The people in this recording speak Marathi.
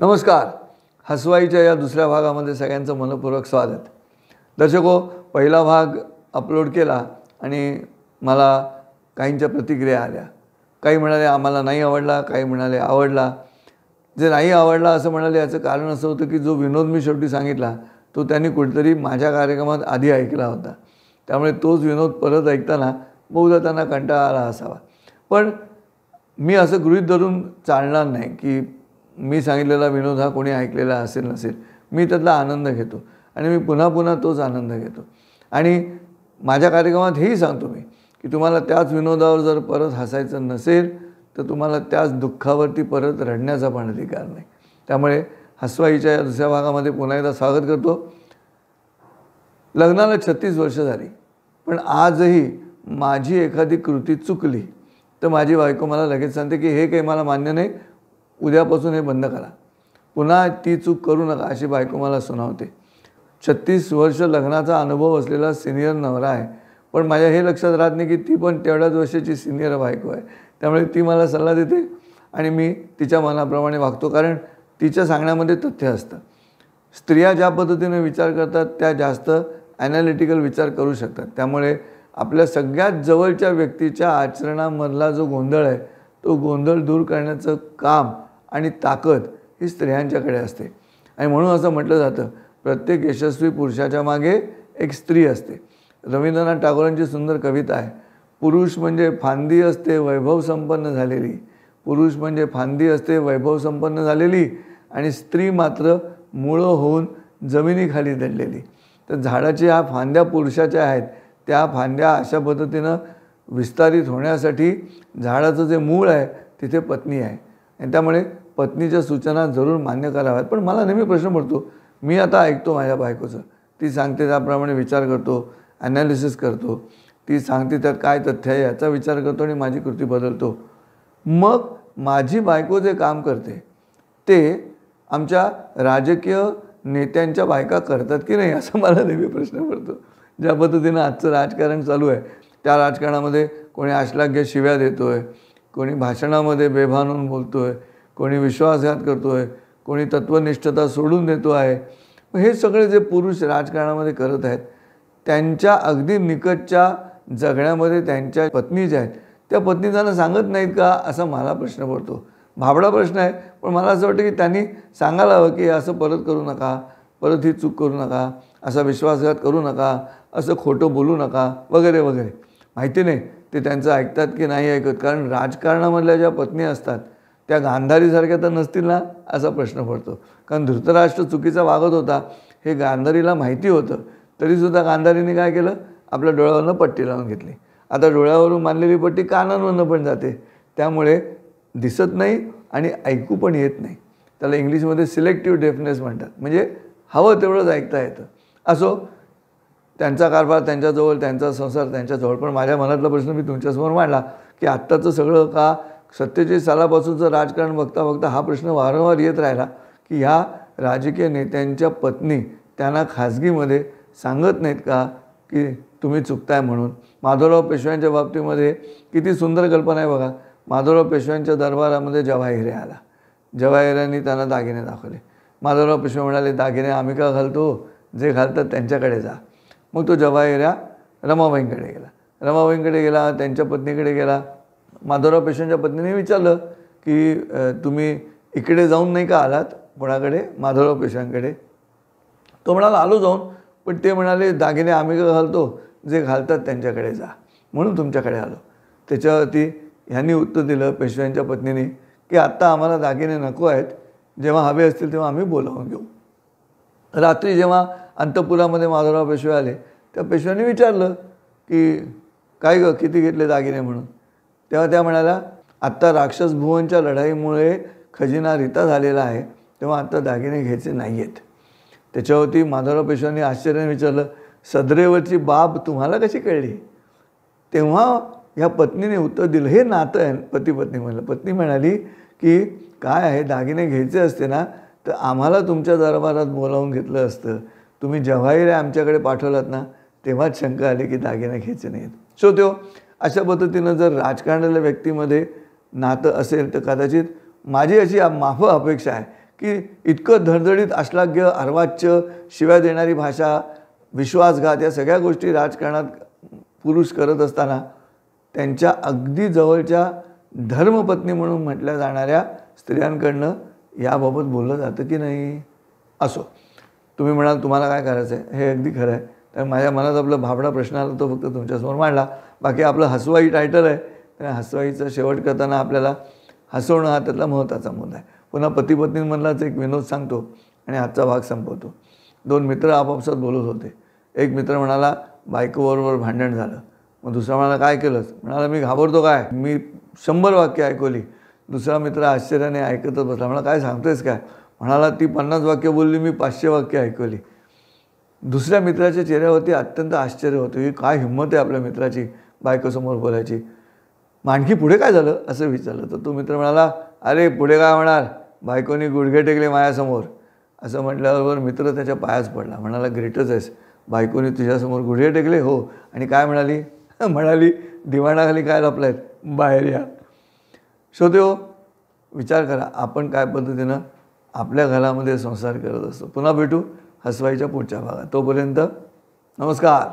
नमस्कार हसवाईच्या या दुसऱ्या भागामध्ये सगळ्यांचं मनपूर्वक स्वागत दर्शको पहिला भाग अपलोड केला आणि मला काहींच्या प्रतिक्रिया आल्या काही म्हणाले आम्हाला नाही आवडला काही म्हणाले आवडला जे नाही आवडला असं म्हणाले याचं कारण असं होतं की जो विनोद मी शेवटी सांगितला तो त्यांनी कुठेतरी माझ्या कार्यक्रमात आधी ऐकला होता त्यामुळे तोच विनोद परत ऐकताना बहुधा त्यांना कंटाळा आला असावा पण मी असं गृहित धरून चालणार नाही की मी सांगितलेला विनोद हा कोणी ऐकलेला असेल नसेल मी त्यातला आनंद घेतो आणि मी पुन्हा पुन्हा तोच आनंद घेतो आणि माझ्या कार्यक्रमात हेही सांगतो मी की तुम्हाला त्याच विनोदावर जर परत हसायचं नसेल तर तुम्हाला त्याच दुःखावरती परत रडण्याचा पण अधिकार नाही त्यामुळे हसवाईच्या या दुसऱ्या भागामध्ये पुन्हा एकदा स्वागत करतो लग्नाला छत्तीस वर्ष झाली पण आजही माझी एखादी कृती चुकली तर माझी बायको मला लगेच सांगते की हे काही मला मान्य नाही उद्यापासून हे बंद करा पुन्हा ती चूक करू नका अशी बायको मला सुनावते छत्तीस वर्ष लग्नाचा अनुभव असलेला सिनियर नवरा आहे पण माझ्या हे लक्षात राहत नाही की ती पण तेवढ्याच वर्षाची सिनियर बायको आहे त्यामुळे ती मला सल्ला देते आणि मी तिच्या मनाप्रमाणे वागतो कारण तिच्या सांगण्यामध्ये तथ्य असतं स्त्रिया ज्या पद्धतीने विचार करतात त्या जास्त ॲनालिटिकल विचार करू शकतात त्यामुळे आपल्या सगळ्यात जवळच्या व्यक्तीच्या आचरणामधला जो गोंधळ आहे तो गोंधळ दूर करण्याचं काम आणि ताकद ही स्त्रियांच्याकडे असते आणि म्हणून असं म्हटलं जातं प्रत्येक यशस्वी पुरुषाच्या मागे एक स्त्री असते रवींद्रनाथ टागोरांची सुंदर कविता आहे पुरुष म्हणजे फांदी असते वैभव संपन्न झालेली पुरुष म्हणजे फांदी असते वैभव संपन्न झालेली आणि स्त्री मात्र मुळं होऊन जमिनीखाली दडलेली तर झाडाची ह्या फांद्या पुरुषाच्या आहेत त्या फांद्या अशा पद्धतीनं विस्तारित होण्यासाठी झाडाचं जे मूळ आहे तिथे पत्नी आहे आणि त्यामुळे पत्नीच्या सूचना जरूर मान्य कराव्यात पण मला नेहमी प्रश्न पडतो मी आता ऐकतो माझ्या बायकोचं ती सांगते त्याप्रमाणे विचार करतो ॲनालिसिस करतो ती सांगते त्यात काय तथ्य आहे याचा विचार करतो आणि माझी कृती बदलतो मग माझी बायको जे काम करते ते आमच्या राजकीय नेत्यांच्या बायका करतात की नाही असा मला नेहमी प्रश्न पडतो ज्या पद्धतीनं आजचं राजकारण चालू आहे त्या राजकारणामध्ये कोणी आश्लाघ्य शिव्या देतो आहे कोणी भाषणामध्ये बेभान होऊन बोलतो आहे कोणी विश्वासघात करतो आहे कोणी तत्वनिष्ठता सोडून देतो आहे हे सगळे जे पुरुष राजकारणामध्ये करत आहेत त्यांच्या अगदी निकटच्या जगण्यामध्ये त्यांच्या पत्नी ज्या आहेत त्या पत्नी त्यांना सांगत नाहीत का असा मला प्रश्न पडतो भाबडा प्रश्न आहे पण मला असं वाटतं की त्यांनी सांगायला हवं की असं परत करू नका परत ही चूक करू नका असा विश्वासघात करू नका असं खोटं बोलू नका वगैरे वगैरे माहिती नाही ते त्यांचं ऐकतात की नाही ऐकत कारण राजकारणामधल्या ज्या पत्नी असतात त्या गांधारीसारख्या तर नसतील ना असा प्रश्न पडतो कारण धृतराष्ट्र चुकीचा वागत होता हे गांधारीला माहिती होतं तरीसुद्धा गांधारीने काय केलं आपल्या डोळ्यावरनं पट्टी लावून घेतली आता डोळ्यावरून मानलेली पट्टी कानांवरनं पण जाते त्यामुळे दिसत नाही आणि ऐकू पण येत नाही त्याला इंग्लिशमध्ये सिलेक्टिव्ह डेफनेस म्हणतात म्हणजे हवं तेवढंच ऐकता येतं असो त्यांचा कारभार त्यांच्याजवळ त्यांचा संसार त्यांच्याजवळ पण माझ्या मनातला प्रश्न मी तुमच्यासमोर मांडला की आत्ताचं सगळं का सत्तेचाळीस सालापासूनचं राजकारण बघता बघता हा प्रश्न वारंवार येत राहिला की ह्या राजकीय नेत्यांच्या पत्नी त्यांना खाजगीमध्ये सांगत नाहीत का की तुम्ही चुकताय म्हणून माधवराव पेशव्यांच्या बाबतीमध्ये किती सुंदर कल्पना आहे बघा माधवराव पेशव्यांच्या दरबारामध्ये जवाहिरे आला जवाहिऱ्यांनी त्यांना दागिने दाखवले माधवराव पेशवे म्हणाले दागिने आम्ही का घालतो जे घालतात त्यांच्याकडे जा मग तो जवायऱ्या रमाबाईंकडे गेला रमाबाईंकडे गेला त्यांच्या पत्नीकडे गेला माधवराव पेशव्यांच्या पत्नीने विचारलं की तुम्ही इकडे जाऊन नाही का आलात कोणाकडे माधवराव पेशव्यांकडे तो म्हणाला आलो जाऊन पण ते म्हणाले दागिने आम्ही घालतो जे घालतात त्यांच्याकडे जा म्हणून तुमच्याकडे आलो त्याच्यावरती ह्यांनी उत्तर दिलं पेशव्यांच्या पत्नीने की आत्ता आम्हाला दागिने नको आहेत जेव्हा हवे असतील तेव्हा आम्ही बोलावून घेऊ रात्री जेव्हा अंतपुरामध्ये माधवराव पेशवे आले त्या पेशव्यांनी विचारलं की काय ग किती घेतले दागिने म्हणून तेव्हा त्या म्हणाल्या आत्ता राक्षस भुवनच्या लढाईमुळे खजिना रिता झालेला आहे तेव्हा आत्ता दागिने घ्यायचे नाही आहेत त्याच्यावरती माधवराव पेशव्यांनी आश्चर्याने विचारलं सदरेवरची बाब तुम्हाला कशी कळली तेव्हा ह्या पत्नीने उत्तर दिलं हे नातं आहे पती पत्नी म्हणलं पत्नी म्हणाली की काय आहे दागिने घ्यायचे असते ना तर आम्हाला तुमच्या दरबारात बोलावून घेतलं असतं तुम्ही रे आमच्याकडे पाठवलात ना तेव्हाच शंका आली की दागिने घ्यायचे नाहीत सो त्यो अशा पद्धतीनं जर राजकारणातल्या व्यक्तीमध्ये नातं असेल तर कदाचित माझी अशी माफ अपेक्षा आहे की इतकं धडधडीत अश्लाघ्य अर्वाच्य शिवाय देणारी भाषा विश्वासघात या सगळ्या गोष्टी राजकारणात पुरुष करत असताना त्यांच्या अगदी जवळच्या धर्मपत्नी म्हणून म्हटल्या जाणाऱ्या स्त्रियांकडनं याबाबत बोललं जातं की नाही असो तुम्ही म्हणाल तुम्हाला काय करायचं आहे हे अगदी खरं आहे तर माझ्या मनात आपलं भाबडा प्रश्न आला तो फक्त तुमच्यासमोर मांडला बाकी आपलं हसवाई टायटल आहे त्या हसवाईचा शेवट करताना आपल्याला हसवणं हा त्यातला महत्त्वाचा मुद्दा आहे पुन्हा पतीपत्नींमधलाच एक विनोद सांगतो आणि आजचा भाग संपवतो दोन मित्र आपापसात बोलत होते एक मित्र म्हणाला बायकोबरोबर भांडण झालं मग दुसरा म्हणाला काय केलंच म्हणाला मी घाबरतो काय मी शंभर वाक्य ऐकवली दुसरा मित्र आश्चर्याने ऐकतच बसला म्हणा काय सांगतोयस काय म्हणाला ती पन्नास वाक्य बोलली मी पाचशे वाक्य ऐकवली दुसऱ्या मित्राच्या चेहऱ्यावरती अत्यंत आश्चर्य होतं की काय हिंमत आहे आपल्या मित्राची बायकोसमोर बोलायची माणकी आणखी पुढे काय झालं असं विचारलं तर तो मित्र म्हणाला अरे पुढे काय म्हणाल बायकोनी गुडघे टेकले माझ्यासमोर असं म्हटल्याबरोबर मित्र त्याच्या पायाच पडला म्हणाला ग्रेटच आहेस बायकोनी तुझ्यासमोर गुडघे टेकले हो आणि काय म्हणाली म्हणाली दिवाणाखाली काय लपलायत बाहेर या शोधे हो, विचार करा आपण काय पद्धतीनं आपल्या घरामध्ये संसार करत असतो पुन्हा भेटू हसवायच्या पुढच्या भागात तोपर्यंत नमस्कार